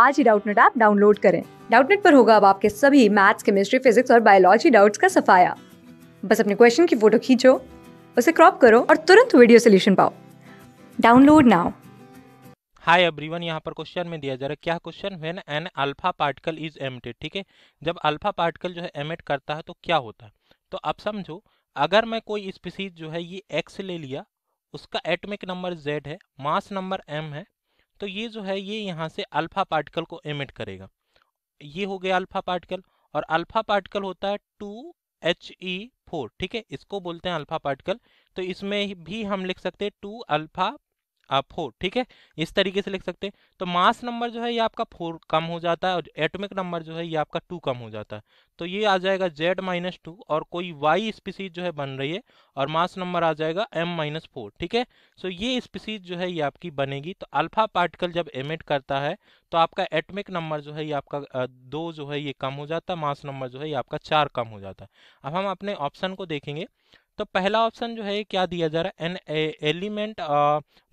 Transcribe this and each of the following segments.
आज ही Doubtnut app download करें डाउटनेट पर होगा अब आपके सभी मैथ्स केमिस्ट्री फिजिक्स और बायोलॉजी डाउट्स का सफाया बस अपने क्वेश्चन की फोटो खींचो उसे क्रॉप करो और तुरंत वीडियो सोल्यूशन पाओ डाउनलोड नाउ हाय एवरीवन यहाँ पर क्वेश्चन में दिया जा रहा है क्या question when an alpha particle is emitted ठीक है जब अल्फा पार्टिकल जो है एमिट करता है तो क्या होता है तो आप समझो अगर मैं कोई स्पीसीज जो है ये एक्स ले लिया उसका एटमिक नंबर जेड है मास नंबर एम है तो ये जो है ये यहाँ से अल्फा पार्टिकल को एमिट करेगा ये हो गया अल्फा पार्टिकल और अल्फा पार्टिकल होता है टू एच ई फोर ठीक है इसको बोलते हैं अल्फा पार्टिकल तो इसमें भी हम लिख सकते हैं टू अल्फा फोर ठीक है इस तरीके से लिख सकते हैं तो मास नंबर जो है ये आपका फोर कम हो जाता है और एटमिक नंबर जो है ये आपका टू कम हो जाता है तो ये आ जाएगा जेड माइनस टू और कोई वाई स्पीसीज जो है बन रही है और मास नंबर आ जाएगा एम माइनस फोर ठीक है सो ये स्पीसीज जो है ये आपकी बनेगी तो अल्फा पार्टिकल जब एमिट करता है तो आपका एटमिक नंबर जो है ये आपका दो जो है ये कम हो जाता है मास नंबर जो है ये आपका चार कम हो जाता है अब हम अपने ऑप्शन को देखेंगे तो पहला ऑप्शन जो है क्या दिया जा रहा है an element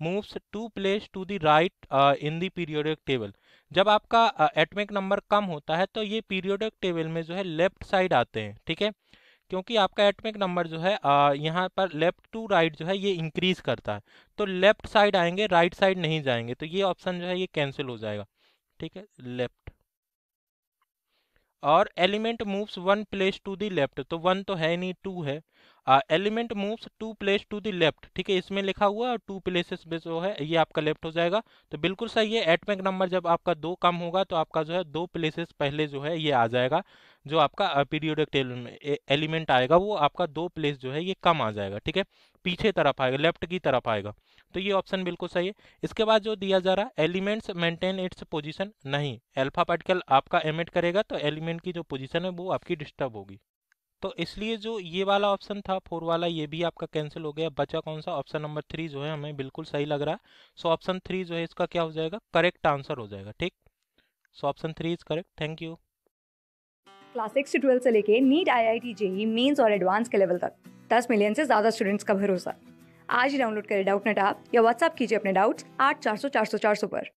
moves two place to the right in the periodic table जब आपका एटमिक uh, नंबर कम होता है तो ये पीरियोडिक टेबल में जो है लेफ्ट साइड आते हैं ठीक है क्योंकि आपका एटमिक नंबर जो है uh, यहाँ पर लेफ्ट टू राइट जो है ये इंक्रीज करता है तो लेफ्ट साइड आएंगे राइट right साइड नहीं जाएंगे तो ये ऑप्शन जो है ये कैंसिल हो जाएगा ठीक है लेफ्ट और element moves one place to the left तो वन तो है नहीं टू है element moves two place to the left ठीक है इसमें लिखा हुआ और टू प्लेसेस में जो है ये आपका लेफ्ट हो जाएगा तो बिल्कुल सही है एटमिक नंबर जब आपका दो कम होगा तो आपका जो है दो प्लेसेस पहले जो है ये आ जाएगा जो आपका पीरियोडिक एलिमेंट आएगा वो आपका दो प्लेस जो है ये कम आ जाएगा ठीक है पीछे तरफ आएगा लेफ्ट की तरफ आएगा तो ये ऑप्शन बिल्कुल सही है इसके बाद जो दिया जा रहा है एलिमेंट्स मेंटेन इट्स पोजीशन नहीं अल्फा पार्टिकल आपका एमिट करेगा तो एलिमेंट की जो पोजीशन है वो आपकी डिस्टर्ब होगी तो इसलिए जो ये वाला ऑप्शन था फोर वाला ये भी आपका कैंसिल हो गया बचा कौन सा ऑप्शन नंबर थ्री जो है हमें बिल्कुल सही लग रहा है सो ऑप्शन थ्री जो है इसका क्या हो जाएगा करेक्ट आंसर हो जाएगा ठीक so option three is correct thank you class six से ट्वेल्थ से लेके NEET I I T JEE mains और एडवांस के लेवल तक दस मिलियन से ज़्यादा स्टूडेंट्स का भरोसा आज ही डाउनलोड करें डाउट नेट आप या व्हाट्सअप कीजिए अपने डाउट्स आठ चार सौ चार सौ चार सौ पर